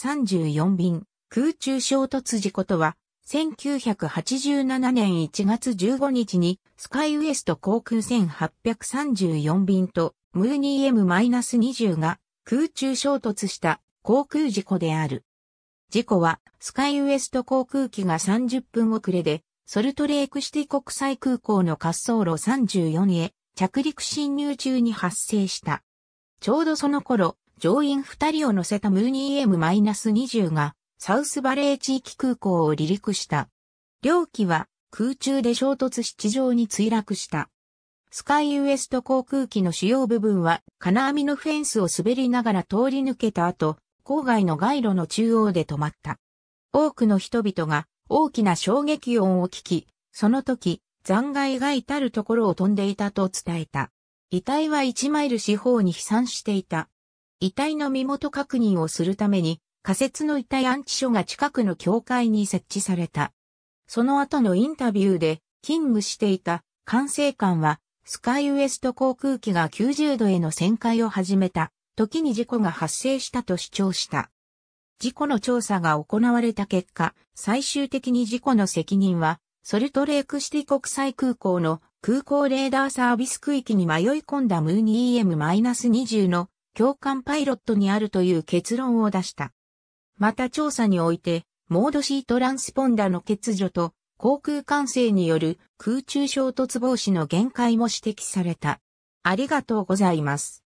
34便空中衝突事故とは、1987年1月15日にスカイウエスト航空1834便とムーニー M-20 が空中衝突した航空事故である。事故はスカイウエスト航空機が30分遅れでソルトレークシティ国際空港の滑走路34へ着陸侵入中に発生した。ちょうどその頃、乗員2人を乗せたムーニー M-20 がサウスバレー地域空港を離陸した。両機は空中で衝突し地上に墜落した。スカイウエスト航空機の主要部分は金網のフェンスを滑りながら通り抜けた後、郊外の街路の中央で止まった。多くの人々が大きな衝撃音を聞き、その時、残骸が至るところを飛んでいたと伝えた。遺体は1マイル四方に飛散していた。遺体の身元確認をするために、仮設の遺体安置所が近くの教会に設置された。その後のインタビューで、勤務していた管制官は、スカイウエスト航空機が90度への旋回を始めた、時に事故が発生したと主張した。事故の調査が行われた結果、最終的に事故の責任は、ソルトレークシティ国際空港の空港レーダーサービス区域に迷い込んだムーニ EM-20 の共感パイロットにあるという結論を出した。また調査において、モードシートランスポンダの欠如と航空管制による空中衝突防止の限界も指摘された。ありがとうございます。